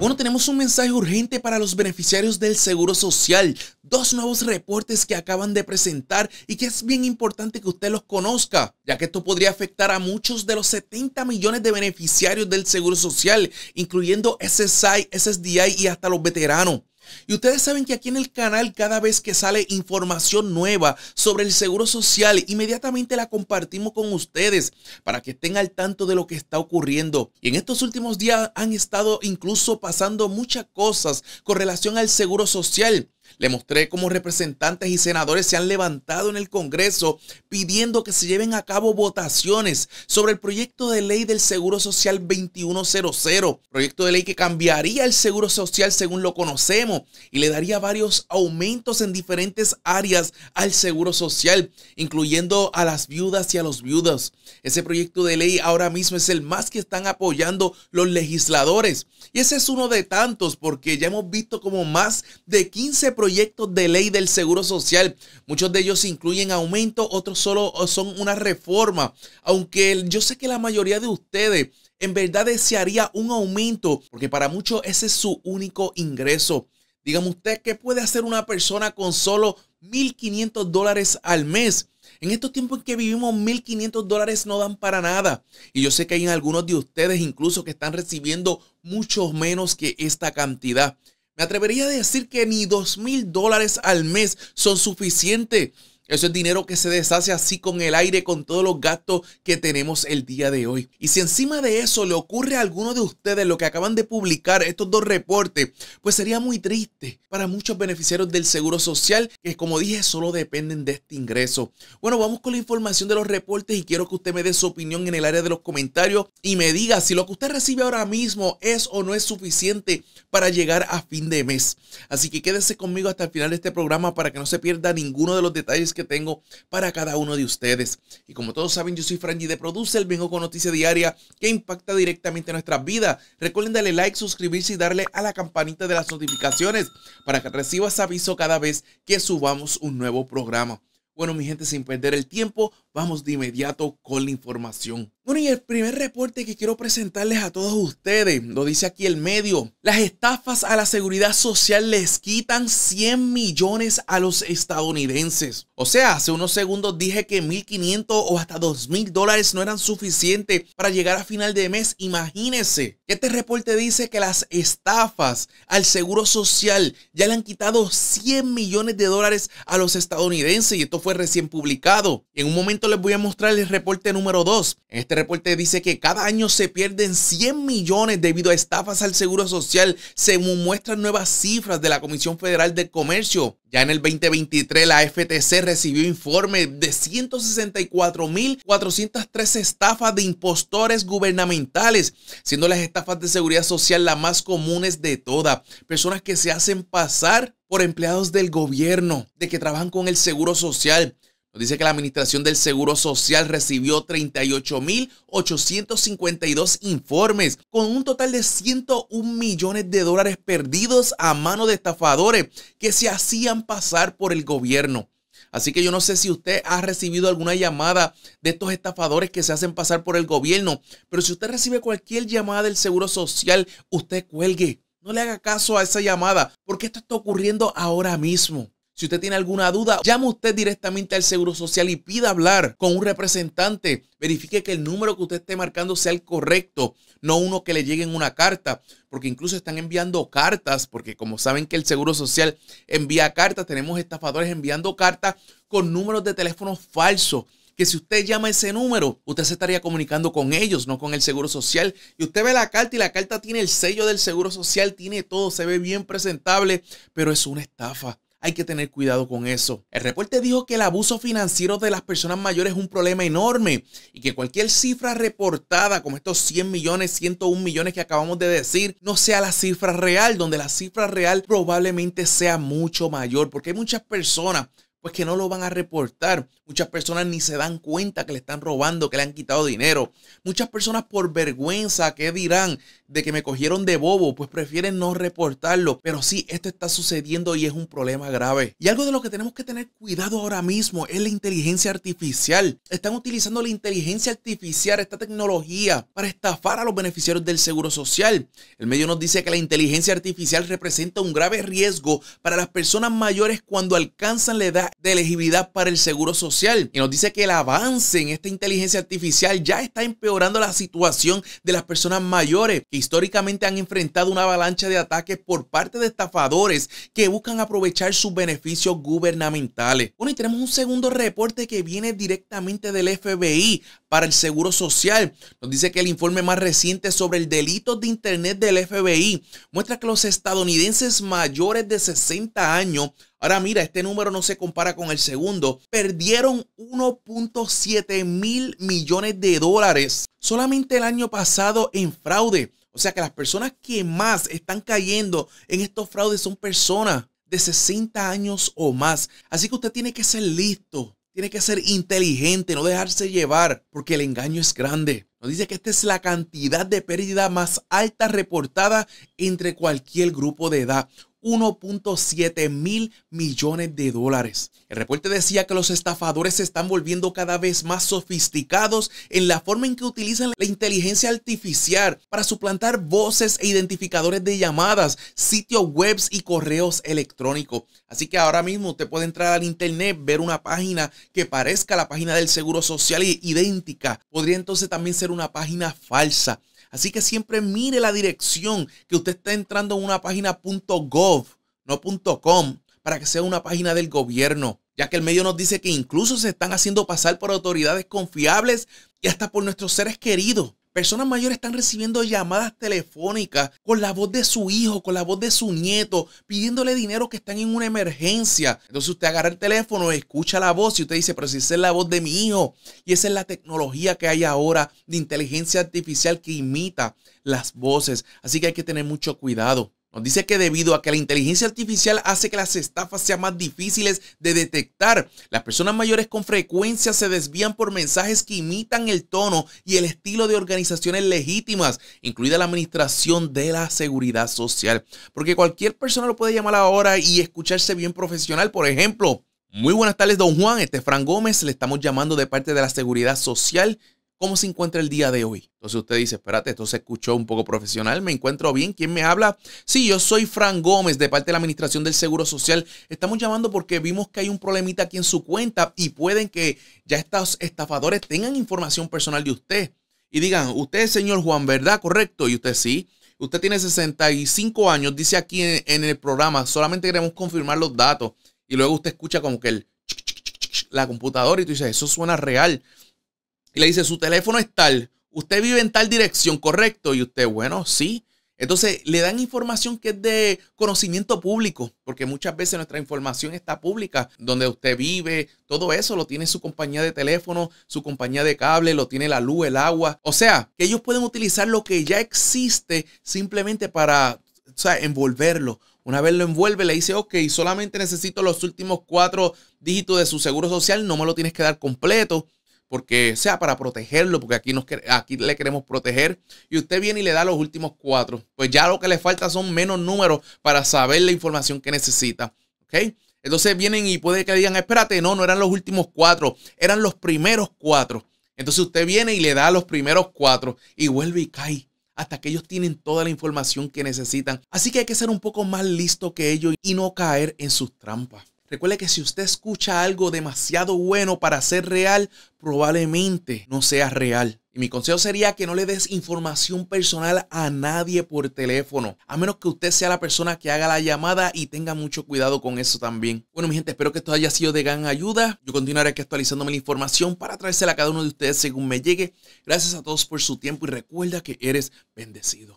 Bueno, tenemos un mensaje urgente para los beneficiarios del Seguro Social. Dos nuevos reportes que acaban de presentar y que es bien importante que usted los conozca, ya que esto podría afectar a muchos de los 70 millones de beneficiarios del Seguro Social, incluyendo SSI, SSDI y hasta los veteranos. Y ustedes saben que aquí en el canal cada vez que sale información nueva sobre el Seguro Social, inmediatamente la compartimos con ustedes para que estén al tanto de lo que está ocurriendo. Y en estos últimos días han estado incluso pasando muchas cosas con relación al Seguro Social. Le mostré cómo representantes y senadores se han levantado en el Congreso pidiendo que se lleven a cabo votaciones sobre el proyecto de ley del Seguro Social 2100, proyecto de ley que cambiaría el Seguro Social según lo conocemos y le daría varios aumentos en diferentes áreas al Seguro Social, incluyendo a las viudas y a los viudos. Ese proyecto de ley ahora mismo es el más que están apoyando los legisladores y ese es uno de tantos porque ya hemos visto como más de 15 proyectos de ley del Seguro Social. Muchos de ellos incluyen aumento, otros solo son una reforma. Aunque yo sé que la mayoría de ustedes en verdad desearía un aumento, porque para muchos ese es su único ingreso. Dígame usted, ¿qué puede hacer una persona con solo 1.500 dólares al mes? En estos tiempos en que vivimos, 1.500 dólares no dan para nada. Y yo sé que hay algunos de ustedes incluso que están recibiendo mucho menos que esta cantidad. Me atrevería a decir que ni dos mil dólares al mes son suficientes eso es dinero que se deshace así con el aire, con todos los gastos que tenemos el día de hoy. Y si encima de eso le ocurre a alguno de ustedes lo que acaban de publicar, estos dos reportes, pues sería muy triste para muchos beneficiarios del Seguro Social que, como dije, solo dependen de este ingreso. Bueno, vamos con la información de los reportes y quiero que usted me dé su opinión en el área de los comentarios y me diga si lo que usted recibe ahora mismo es o no es suficiente para llegar a fin de mes. Así que quédese conmigo hasta el final de este programa para que no se pierda ninguno de los detalles que tengo para cada uno de ustedes. Y como todos saben, yo soy Frankie de Produce, el vengo con noticia diaria que impacta directamente nuestra vida. Recuerden darle like, suscribirse y darle a la campanita de las notificaciones para que recibas aviso cada vez que subamos un nuevo programa. Bueno, mi gente, sin perder el tiempo, Vamos de inmediato con la información. Bueno, y el primer reporte que quiero presentarles a todos ustedes, lo dice aquí el medio, las estafas a la seguridad social les quitan 100 millones a los estadounidenses. O sea, hace unos segundos dije que 1.500 o hasta 2.000 dólares no eran suficientes para llegar a final de mes. Imagínense, este reporte dice que las estafas al seguro social ya le han quitado 100 millones de dólares a los estadounidenses y esto fue recién publicado. En un momento les voy a mostrar el reporte número 2. Este reporte dice que cada año se pierden 100 millones debido a estafas al Seguro Social, según muestran nuevas cifras de la Comisión Federal de Comercio. Ya en el 2023 la FTC recibió informe de 164.403 estafas de impostores gubernamentales, siendo las estafas de seguridad social las más comunes de todas. Personas que se hacen pasar por empleados del gobierno, de que trabajan con el seguro social, dice que la Administración del Seguro Social recibió 38.852 informes con un total de 101 millones de dólares perdidos a mano de estafadores que se hacían pasar por el gobierno. Así que yo no sé si usted ha recibido alguna llamada de estos estafadores que se hacen pasar por el gobierno, pero si usted recibe cualquier llamada del Seguro Social, usted cuelgue. No le haga caso a esa llamada, porque esto está ocurriendo ahora mismo. Si usted tiene alguna duda, llame usted directamente al Seguro Social y pida hablar con un representante. Verifique que el número que usted esté marcando sea el correcto, no uno que le llegue en una carta, porque incluso están enviando cartas, porque como saben que el Seguro Social envía cartas, tenemos estafadores enviando cartas con números de teléfono falsos que si usted llama ese número, usted se estaría comunicando con ellos, no con el Seguro Social. Y usted ve la carta y la carta tiene el sello del Seguro Social, tiene todo, se ve bien presentable, pero es una estafa. Hay que tener cuidado con eso. El reporte dijo que el abuso financiero de las personas mayores es un problema enorme y que cualquier cifra reportada, como estos 100 millones, 101 millones que acabamos de decir, no sea la cifra real, donde la cifra real probablemente sea mucho mayor, porque hay muchas personas pues que no lo van a reportar. Muchas personas ni se dan cuenta que le están robando, que le han quitado dinero. Muchas personas por vergüenza, ¿qué dirán? de que me cogieron de bobo, pues prefieren no reportarlo. Pero sí, esto está sucediendo y es un problema grave. Y algo de lo que tenemos que tener cuidado ahora mismo es la inteligencia artificial. Están utilizando la inteligencia artificial, esta tecnología, para estafar a los beneficiarios del Seguro Social. El medio nos dice que la inteligencia artificial representa un grave riesgo para las personas mayores cuando alcanzan la edad de elegibilidad para el Seguro Social. Y nos dice que el avance en esta inteligencia artificial ya está empeorando la situación de las personas mayores. Que históricamente han enfrentado una avalancha de ataques por parte de estafadores que buscan aprovechar sus beneficios gubernamentales. Bueno, y tenemos un segundo reporte que viene directamente del FBI para el Seguro Social. Nos dice que el informe más reciente sobre el delito de Internet del FBI muestra que los estadounidenses mayores de 60 años Ahora mira, este número no se compara con el segundo. Perdieron 1.7 mil millones de dólares solamente el año pasado en fraude. O sea que las personas que más están cayendo en estos fraudes son personas de 60 años o más. Así que usted tiene que ser listo. Tiene que ser inteligente, no dejarse llevar, porque el engaño es grande. Nos dice que esta es la cantidad de pérdida más alta reportada entre cualquier grupo de edad. 1.7 mil millones de dólares. El reporte decía que los estafadores se están volviendo cada vez más sofisticados en la forma en que utilizan la inteligencia artificial para suplantar voces e identificadores de llamadas, sitios webs y correos electrónicos. Así que ahora mismo usted puede entrar al internet, ver una página que parezca la página del Seguro Social y idéntica. Podría entonces también ser una página falsa. Así que siempre mire la dirección que usted está entrando en una página .gov, no .com, para que sea una página del gobierno, ya que el medio nos dice que incluso se están haciendo pasar por autoridades confiables y hasta por nuestros seres queridos. Personas mayores están recibiendo llamadas telefónicas con la voz de su hijo, con la voz de su nieto, pidiéndole dinero que están en una emergencia. Entonces usted agarra el teléfono, escucha la voz y usted dice, pero si esa es la voz de mi hijo. Y esa es la tecnología que hay ahora de inteligencia artificial que imita las voces. Así que hay que tener mucho cuidado. Nos dice que debido a que la inteligencia artificial hace que las estafas sean más difíciles de detectar, las personas mayores con frecuencia se desvían por mensajes que imitan el tono y el estilo de organizaciones legítimas, incluida la Administración de la Seguridad Social. Porque cualquier persona lo puede llamar ahora y escucharse bien profesional, por ejemplo. Muy buenas tardes, don Juan. Este es Fran Gómez. Le estamos llamando de parte de la Seguridad Social ¿Cómo se encuentra el día de hoy? Entonces usted dice, espérate, esto se escuchó un poco profesional, me encuentro bien, ¿quién me habla? Sí, yo soy Fran Gómez de parte de la Administración del Seguro Social. Estamos llamando porque vimos que hay un problemita aquí en su cuenta y pueden que ya estos estafadores tengan información personal de usted y digan, usted es señor Juan, ¿verdad? Correcto, y usted sí. Usted tiene 65 años, dice aquí en, el programa, solamente queremos confirmar los datos. Y luego usted escucha como que el, la computadora y tú dices, eso suena real y le dice, su teléfono es tal, usted vive en tal dirección, correcto, y usted, bueno, sí. Entonces le dan información que es de conocimiento público, porque muchas veces nuestra información está pública, donde usted vive, todo eso lo tiene su compañía de teléfono, su compañía de cable, lo tiene la luz, el agua. O sea, que ellos pueden utilizar lo que ya existe simplemente para envolverlo. Una vez lo envuelve, le dice, ok, solamente necesito los últimos cuatro dígitos de su seguro social, no me lo tienes que dar completo porque sea para protegerlo, porque aquí, nos, aquí le queremos proteger. Y usted viene y le da los últimos cuatro. Pues ya lo que le falta son menos números para saber la información que necesita. ¿Ok? Entonces vienen y puede que digan, espérate, no, no eran los últimos cuatro, eran los primeros cuatro. Entonces usted viene y le da los primeros cuatro y vuelve y cae hasta que ellos tienen toda la información que necesitan. Así que hay que ser un poco más listo que ellos y no caer en sus trampas. Recuerde que si usted escucha algo demasiado bueno para ser real, probablemente no sea real. Y mi consejo sería que no le des información personal a nadie por teléfono, a menos que usted sea la persona que haga la llamada y tenga mucho cuidado con eso también. Bueno, mi gente, espero que esto haya sido de gran ayuda. Yo continuaré aquí actualizándome la información para traérsela a cada uno de ustedes según me llegue. Gracias a todos por su tiempo y recuerda que eres bendecido.